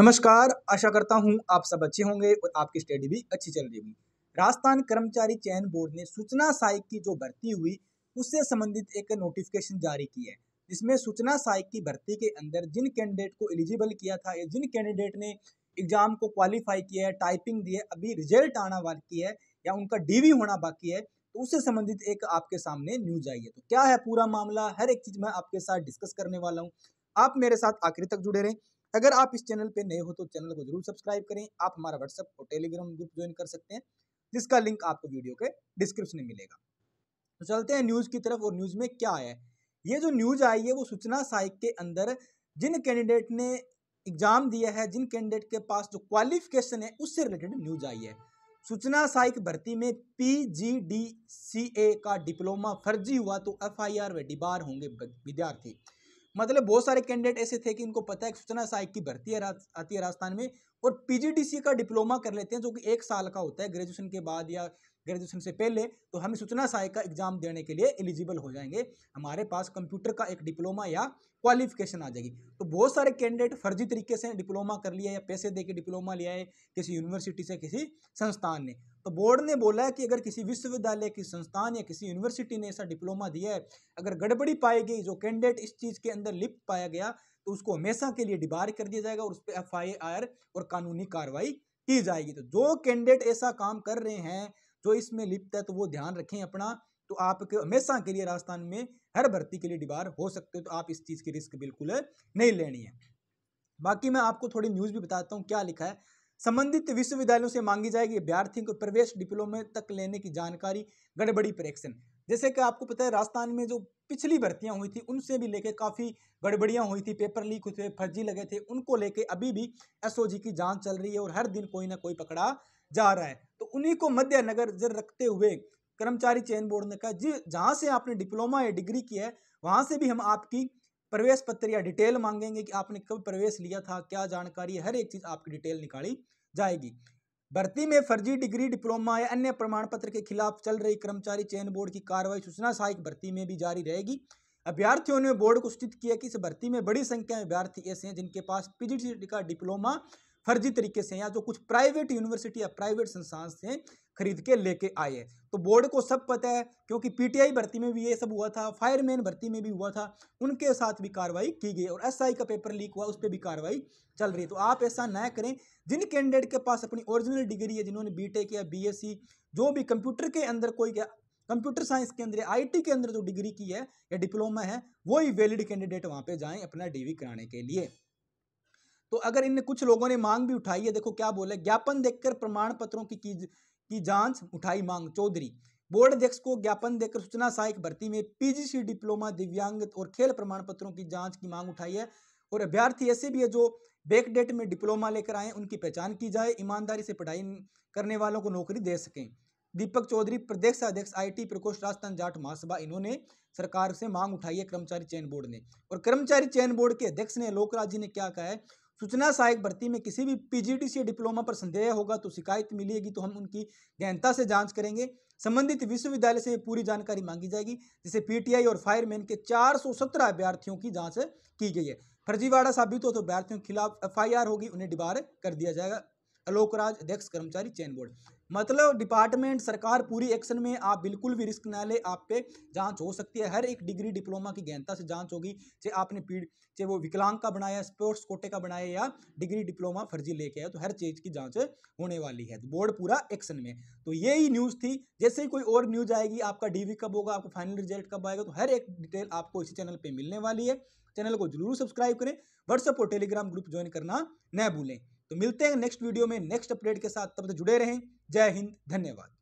नमस्कार आशा करता हूं आप सब अच्छे होंगे और आपकी स्टडी भी अच्छी चल रही होगी राजस्थान कर्मचारी चयन बोर्ड ने सूचना सहायक की जो भर्ती हुई उससे संबंधित एक नोटिफिकेशन जारी की है जिसमें सूचना सहायक की भर्ती के अंदर जिन कैंडिडेट को एलिजिबल किया था या जिन कैंडिडेट ने एग्जाम को क्वालिफाई किया है टाइपिंग दी है अभी रिजल्ट आना बाकी है या उनका डीवी होना बाकी है तो उससे संबंधित एक आपके सामने न्यूज आई है तो क्या है पूरा मामला हर एक चीज मैं आपके साथ डिस्कस करने वाला हूँ आप मेरे साथ आखिरी तक जुड़े रहें अगर आप इस चैनल पे नए हो तो चैनल को जरूर सब्सक्राइब करें आप हमारा व्हाट्सएप और टेलीग्राम ग्रुप ज्वाइन कर सकते हैं जिसका लिंक आपको वीडियो के डिस्क्रिप्शन में मिलेगा तो चलते हैं न्यूज़ की तरफ और न्यूज़ में क्या आया है ये जो न्यूज़ आई है वो सूचना साहित्य के अंदर जिन कैंडिडेट ने एग्ज़ाम दिया है जिन कैंडिडेट के पास जो क्वालिफिकेशन है उससे रिलेटेड न्यूज़ आई है सूचना सहायक भर्ती में पी का डिप्लोमा फर्जी हुआ तो एफआईआर व डिबार होंगे विद्यार्थी मतलब बहुत सारे कैंडिडेट ऐसे थे कि इनको पता है सूचना सहायक की भर्ती है आती है राजस्थान में और पीजीडीसी का डिप्लोमा कर लेते हैं जो कि एक साल का होता है ग्रेजुएशन के बाद या ग्रेजुएशन से पहले तो हम सूचना सहायक का एग्जाम देने के लिए एलिजिबल हो जाएंगे हमारे पास कंप्यूटर का एक डिप्लोमा या क्वालिफिकेशन आ जाएगी तो बहुत सारे कैंडिडेट फर्जी तरीके से डिप्लोमा कर लिया या पैसे दे के डिप्लोमा लिया है किसी यूनिवर्सिटी से किसी संस्थान ने तो बोर्ड ने बोला है कि अगर किसी विश्वविद्यालय की संस्थान या किसी यूनिवर्सिटी ने ऐसा डिप्लोमा दिया है अगर गड़बड़ी पाई गई जो कैंडिडेट इस चीज़ के अंदर लिप्त पाया गया तो उसको हमेशा के लिए डिबार कर दिया जाएगा और उस पर एफ और कानूनी कार्रवाई की जाएगी तो जो कैंडिडेट ऐसा काम कर रहे हैं जो इसमें लिप्त है तो वो ध्यान रखें अपना तो आपके हमेशा के लिए राजस्थान में हर भर्ती के लिए डिबार हो सकते हो तो आप इस चीज़ की रिस्क बिल्कुल नहीं लेनी है बाकी मैं आपको थोड़ी न्यूज़ भी बताता हूँ क्या लिखा है संबंधित विश्वविद्यालयों से मांगी जाएगी अभ्यार्थियों को प्रवेश डिप्लोमे तक लेने की जानकारी गड़बड़ी परीक्षण जैसे कि आपको पता है राजस्थान में जो पिछली भर्तियां हुई थी उनसे भी लेके काफ़ी गड़बड़ियां हुई थी पेपर लीक हुए थे फर्जी लगे थे उनको लेके अभी भी एसओजी की जांच चल रही है और हर दिन कोई ना कोई पकड़ा जा रहा है तो उन्हीं को मद्देनजर रखते हुए कर्मचारी चयन बोर्ड ने कहा जी जहाँ से आपने डिप्लोमा या डिग्री की है वहाँ से भी हम आपकी प्रवेश पत्र या डिटेल मांगेंगे कि आपने कब प्रवेश लिया था क्या जानकारी हर एक चीज़ आपकी डिटेल निकाली जाएगी भर्ती में फर्जी डिग्री डिप्लोमा या अन्य प्रमाण पत्र के खिलाफ चल रही कर्मचारी चयन बोर्ड की कार्रवाई सूचना सहायक भर्ती में भी जारी रहेगी अभ्यर्थियों ने बोर्ड को सूचित किया कि इस भर्ती में बड़ी संख्या में अभ्यर्थी ऐसे हैं जिनके पास पीजीटी का डिप्लोमा फर्जी तरीके से या जो कुछ प्राइवेट यूनिवर्सिटी या प्राइवेट संस्थान से खरीद के लेके आए तो बोर्ड को सब पता है क्योंकि पीटीआई भर्ती में भी ये सब हुआ था फायरमैन भर्ती में भी हुआ था उनके साथ भी कार्रवाई की गई और एसआई का पेपर लीक हुआ उस पर भी कार्रवाई चल रही है तो आप ऐसा ना करें जिन कैंडिडेट के पास अपनी ओरिजिनल डिग्री है जिन्होंने टेक या बी जो भी कंप्यूटर के अंदर कोई क्या कंप्यूटर साइंस के अंदर आईटी के अंदर जो डिग्री की है या डिप्लोमा है वही वैलिड कैंडिडेट वहाँ पे जाएं अपना डीवी कराने के लिए तो अगर इन कुछ लोगों ने मांग भी उठाई है देखो क्या बोले ज्ञापन देखकर प्रमाण पत्रों की की, की जांच उठाई मांग चौधरी बोर्ड अध्यक्ष को ज्ञापन देकर सूचना सहायक भर्ती में पीजीसी डिप्लोमा दिव्यांग और खेल प्रमाण पत्रों की जांच की मांग उठाई है और अभ्यर्थी ऐसे भी है जो बैक डेट में डिप्लोमा लेकर आए उनकी पहचान की जाए ईमानदारी से पढ़ाई करने वालों को नौकरी दे सकें दीपक चौधरी प्रदेश अध्यक्ष आई टी प्रकोष्ठ राजस्थान जाट महासभा इन्होंने सरकार से मांग उठाई है कर्मचारी चयन बोर्ड ने और कर्मचारी चयन बोर्ड के अध्यक्ष ने लोकराज जी ने क्या कहा है सूचना सहायक भर्ती में किसी भी पीजीडी से डिप्लोमा पर संदेह होगा तो शिकायत मिलेगी तो हम उनकी गहनता से जांच करेंगे संबंधित विश्वविद्यालय से पूरी जानकारी मांगी जाएगी जिसे पीटीआई और फायरमैन के 417 अभ्यर्थियों की जांच की गई है फर्जीवाड़ा साबित हो तो अभ्यर्थियों के खिलाफ एफ होगी उन्हें डिबार कर दिया जाएगा अलोकराज अध्यक्ष कर्मचारी चयन बोर्ड मतलब डिपार्टमेंट सरकार पूरी एक्शन में आप बिल्कुल भी रिस्क ना ले आप पे जांच हो सकती है हर एक डिग्री डिप्लोमा की गहनता से जांच होगी चाहे आपने पीढ़ चाहे वो विकलांग का बनाया स्पोर्ट्स कोटे का बनाया या डिग्री डिप्लोमा फर्जी लेके आया तो हर चीज़ की जांच होने वाली है तो बोर्ड पूरा एक्शन में तो ये ही न्यूज़ थी जैसे ही कोई और न्यूज़ आएगी आपका डी कब होगा आपका फाइनल रिजल्ट कब आएगा तो हर एक डिटेल आपको इसी चैनल पर मिलने वाली है चैनल को जरूर सब्सक्राइब करें व्हाट्सएप और टेलीग्राम ग्रुप ज्वाइन करना न भूलें तो मिलते हैं नेक्स्ट वीडियो में नेक्स्ट अपडेट के साथ तब तक जुड़े रहें जय हिंद धन्यवाद